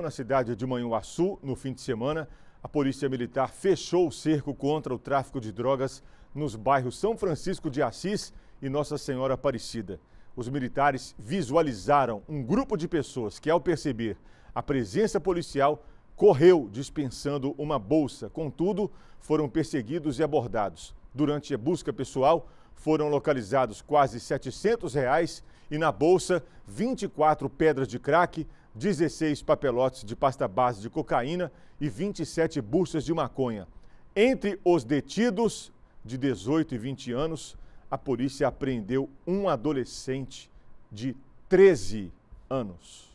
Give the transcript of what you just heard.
Na cidade de Manhuaçu, no fim de semana, a Polícia Militar fechou o cerco contra o tráfico de drogas nos bairros São Francisco de Assis e Nossa Senhora Aparecida. Os militares visualizaram um grupo de pessoas que, ao perceber a presença policial, correu dispensando uma bolsa. Contudo, foram perseguidos e abordados durante a busca pessoal, foram localizados quase 700 reais e na bolsa 24 pedras de crack, 16 papelotes de pasta base de cocaína e 27 buchas de maconha. Entre os detidos, de 18 e 20 anos, a polícia apreendeu um adolescente de 13 anos.